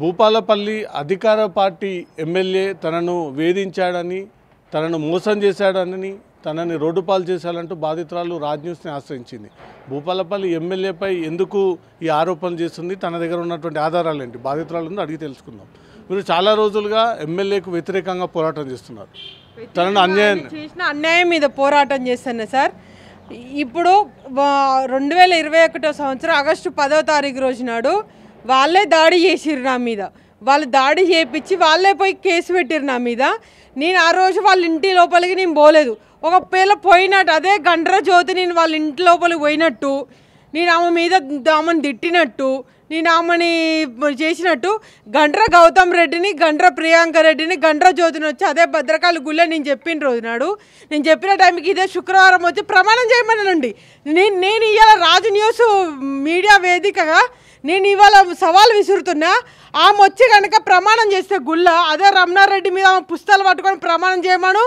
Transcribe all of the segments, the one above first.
భూపాలపల్లి అధికార party MLA తనను వేధించాడని తనను మోసం చేశాడని తనని రోడ్డుపాలు చేశాడంటూ బాధితురాలు రాజ్ న్యూస్ని ఆశ్రయించింది భూపాలపల్లి ఎమ్మెల్యేపై ఎందుకు ఈ ఆరోపణలు చేస్తుంది తన దగ్గర ఉన్నటువంటి ఆధారాలు ఏంటి బాధితురాలు ఉందో అడిగి తెలుసుకుందాం మీరు చాలా రోజులుగా ఎమ్మెల్యేకు వ్యతిరేకంగా పోరాటం చేస్తున్నారు తనను అన్యాయం చేసిన అన్యాయం మీద పోరాటం చేస్తాను సార్ ఇప్పుడు రెండు వేల ఇరవై ఒకటో సంవత్సరం ఆగస్టు పదో తారీఖు రోజు నాడు వాళ్ళే దాడి చేసిర్రు నా మీద వాళ్ళు దాడి చేయించి వాళ్ళే పోయి కేసు పెట్టిరు నా మీద నేను ఆ రోజు వాళ్ళ ఇంటి లోపలికి నేను పోలేదు ఒకవేళ పోయినట్టు అదే గండ్ర జ్యోతి నేను వాళ్ళ ఇంటి లోపలికి పోయినట్టు నేను ఆమె మీద ఆమెను తిట్టినట్టు నేను ఆమెని చేసినట్టు గండ్ర గౌతమ్ రెడ్డిని గండ్ర ప్రియాంక రెడ్డిని గండ్ర జ్యోతిని వచ్చి అదే భద్రకాళి గుళ్ళ నేను చెప్పిన రోజు నాడు నేను చెప్పిన టైంకి ఇదే శుక్రవారం వచ్చి ప్రమాణం చేయమనండి నేను నేను ఇవాళ రాజు న్యూస్ మీడియా వేదికగా నేను ఇవాళ సవాల్ విసురుతున్నా ఆమె వచ్చి కనుక ప్రమాణం చేస్తే గుళ్ళ అదే రమణారెడ్డి మీద ఆమె పుస్తకాలు పట్టుకొని ప్రమాణం చేయమాను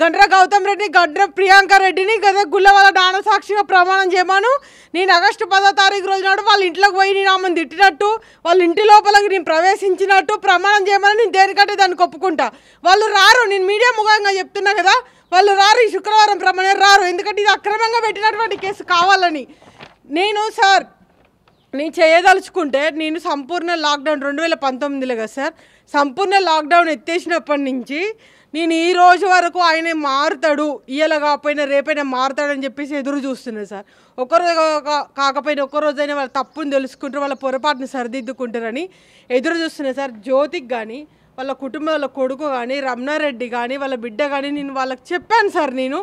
గండ్ర గౌతమ్ రెడ్డి గండ్ర ప్రియాంక రెడ్డిని గదే గుళ్ళ వాళ్ళ నాన్న సాక్షిగా ప్రమాణం చేయమాను నేను ఆగస్టు పదో తారీఖు రోజు నాడు వాళ్ళ ఇంట్లోకి పోయి నేను ఆమెను తిట్టినట్టు వాళ్ళ ఇంటి లోపలకి నేను ప్రవేశించినట్టు ప్రమాణం చేయమని నేను దేనికంటే దాన్ని ఒప్పుకుంటా వాళ్ళు రారు నేను మీడియా ముఖంగా చెప్తున్నా కదా వాళ్ళు రారు ఈ శుక్రవారం ప్రమాణం రారు ఎందుకంటే ఇది అక్రమంగా పెట్టినటువంటి కేసు కావాలని నేను సార్ నేను చేయదలుచుకుంటే నేను సంపూర్ణ లాక్డౌన్ రెండు వేల పంతొమ్మిదిలో కదా సార్ సంపూర్ణ లాక్డౌన్ ఎత్తేసినప్పటి నుంచి నేను ఈ రోజు వరకు ఆయన మారుతాడు ఇయ్యల కాకపోయినా రేపైనా మారుతాడని చెప్పేసి ఎదురు చూస్తున్నాను సార్ ఒకరోజు కాకపోయినా ఒక్కరోజైనా వాళ్ళ తప్పుని తెలుసుకుంటారు వాళ్ళ పొరపాటును సరిదిద్దుకుంటారని ఎదురు చూస్తున్నాను సార్ జ్యోతికి కానీ వాళ్ళ కుటుంబం వాళ్ళ కొడుకు కానీ రమణారెడ్డి కానీ వాళ్ళ బిడ్డ కానీ నేను వాళ్ళకి చెప్పాను సార్ నేను